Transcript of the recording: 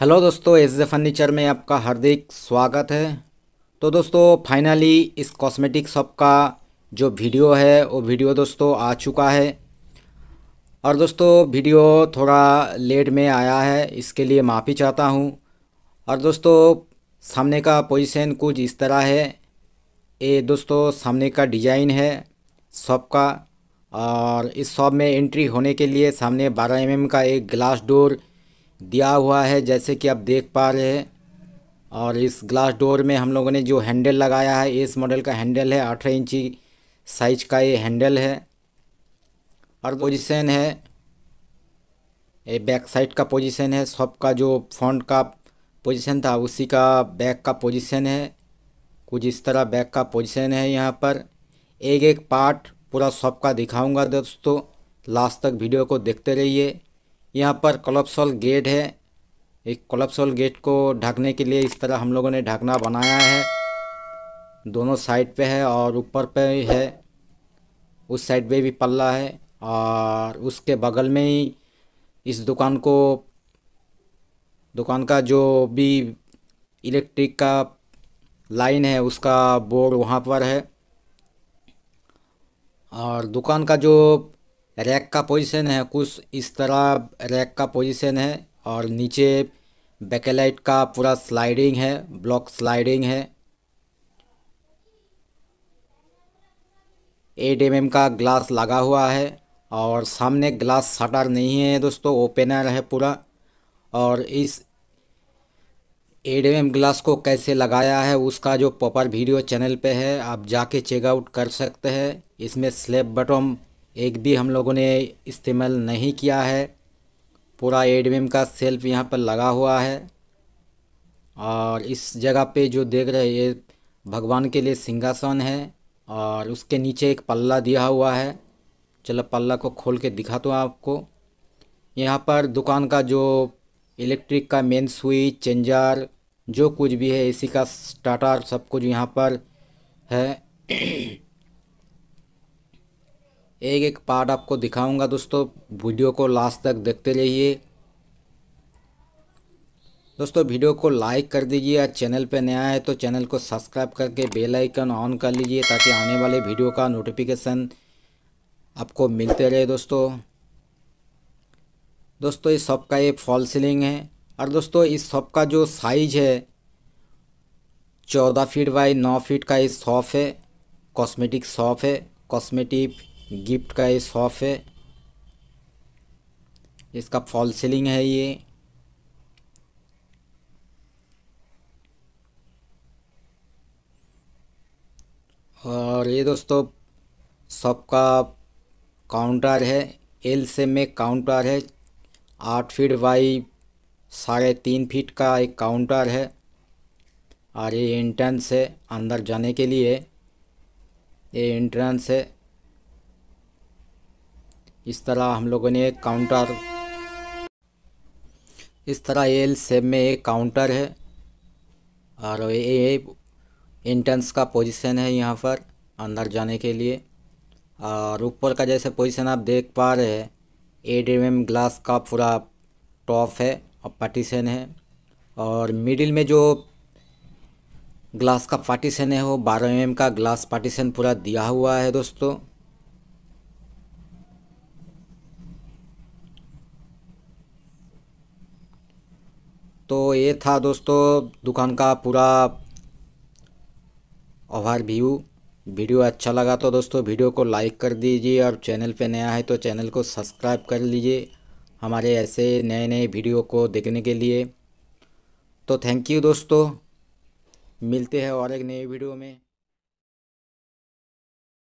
hello दोस्तों S जे furniture में आपका हार्दिक स्वागत है तो दोस्तों फाइनली इस कॉस्मेटिक शॉप का जो वीडियो है वो वीडियो दोस्तों आ चुका है और दोस्तों वीडियो थोड़ा लेट में आया है इसके लिए माफ़ी चाहता हूँ और दोस्तों सामने का पोजीशन कुछ इस तरह है ये दोस्तों सामने का डिज़ाइन है शॉप का और इस शॉप में एंट्री होने के लिए सामने बारह एम mm का एक ग्लास डोर दिया हुआ है जैसे कि आप देख पा रहे हैं और इस ग्लास डोर में हम लोगों ने जो हैंडल लगाया है इस मॉडल का हैंडल है अठारह इंची साइज का ये हैंडल है और पोजीशन है ये बैक साइड का पोजीशन है सब का जो फ्रंट का पोजीशन था उसी का बैक का पोजीशन है कुछ इस तरह बैक का पोजीशन है यहाँ पर एक एक पार्ट पूरा सब का दिखाऊंगा दोस्तों लास्ट तक वीडियो को देखते रहिए यहाँ पर कोलप्सोल गेट है एक कोलप्सोल गेट को ढकने के लिए इस तरह हम लोगों ने ढकना बनाया है दोनों साइड पे है और ऊपर पे है उस साइड पे भी पल्ला है और उसके बगल में ही इस दुकान को दुकान का जो भी इलेक्ट्रिक का लाइन है उसका बोर्ड वहाँ पर है और दुकान का जो रैक का पोजीशन है कुछ इस तरह रैक का पोजीशन है और नीचे बैकेलाइट का पूरा स्लाइडिंग है ब्लॉक स्लाइडिंग है एट एम का ग्लास लगा हुआ है और सामने ग्लास शटर नहीं है दोस्तों ओपनर है पूरा और इस एड एम ग्लास को कैसे लगाया है उसका जो प्रॉपर वीडियो चैनल पे है आप जाके चेकआउट कर सकते हैं इसमें स्लेब बटन एक भी हम लोगों ने इस्तेमाल नहीं किया है पूरा एडमेम का सेल्फ यहाँ पर लगा हुआ है और इस जगह पे जो देख रहे हैं ये भगवान के लिए सिंहासन है और उसके नीचे एक पल्ला दिया हुआ है चलो पल्ला को खोल के दिखाता हूँ आपको यहाँ पर दुकान का जो इलेक्ट्रिक का मेन स्विच चेंजर जो कुछ भी है एसी का स्टार्टर सब कुछ यहाँ पर है एक एक पार्ट आपको दिखाऊंगा दोस्तों वीडियो को लास्ट तक देखते रहिए दोस्तों वीडियो को लाइक कर दीजिए चैनल पर नया है तो चैनल को सब्सक्राइब करके बेल आइकन ऑन कर लीजिए ताकि आने वाले वीडियो का नोटिफिकेशन आपको मिलते रहे दोस्तों दोस्तों इस शॉप का ये फॉल सीलिंग है और दोस्तों इस शॉप का जो साइज है चौदह फीट बाई नौ फीट का इस शॉप है कॉस्मेटिक शॉप है कॉस्मेटिक गिफ्ट का ये शॉप है इसका फॉल सीलिंग है ये और ये दोस्तों शॉप का काउंटर है एल से में काउंटर है आठ फीट बाई साढ़े तीन फीट का एक काउंटर है और ये एंट्रेंस है अंदर जाने के लिए ये एंट्रेंस है इस तरह हम लोगों ने एक काउंटर इस तरह एल सेब में एक काउंटर है और ये एंट्रेंस का पोजीशन है यहाँ पर अंदर जाने के लिए और ऊपर का जैसे पोजीशन आप देख पा रहे हैं एट एम ग्लास का पूरा टॉप है और पार्टीशन है और मिडिल में जो ग्लास का पार्टीशन है वो बारह एम का ग्लास पार्टीशन पूरा दिया हुआ है दोस्तों तो ये था दोस्तों दुकान का पूरा ओवर व्यू वीडियो अच्छा लगा तो दोस्तों वीडियो को लाइक कर दीजिए और चैनल पे नया है तो चैनल को सब्सक्राइब कर लीजिए हमारे ऐसे नए नए वीडियो को देखने के लिए तो थैंक यू दोस्तों मिलते हैं और एक नए वीडियो में